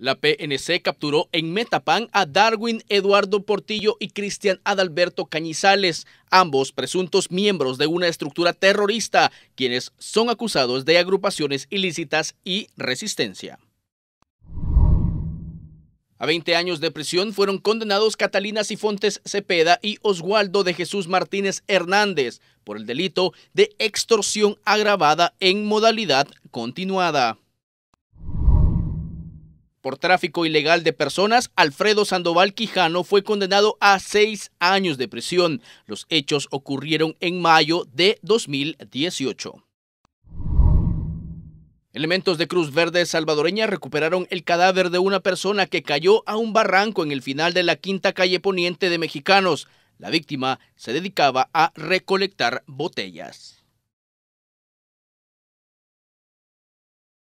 La PNC capturó en Metapan a Darwin Eduardo Portillo y Cristian Adalberto Cañizales, ambos presuntos miembros de una estructura terrorista, quienes son acusados de agrupaciones ilícitas y resistencia. A 20 años de prisión fueron condenados Catalina Sifontes Cepeda y Oswaldo de Jesús Martínez Hernández por el delito de extorsión agravada en modalidad continuada por tráfico ilegal de personas, Alfredo Sandoval Quijano fue condenado a seis años de prisión. Los hechos ocurrieron en mayo de 2018. Elementos de Cruz Verde salvadoreña recuperaron el cadáver de una persona que cayó a un barranco en el final de la quinta calle poniente de Mexicanos. La víctima se dedicaba a recolectar botellas.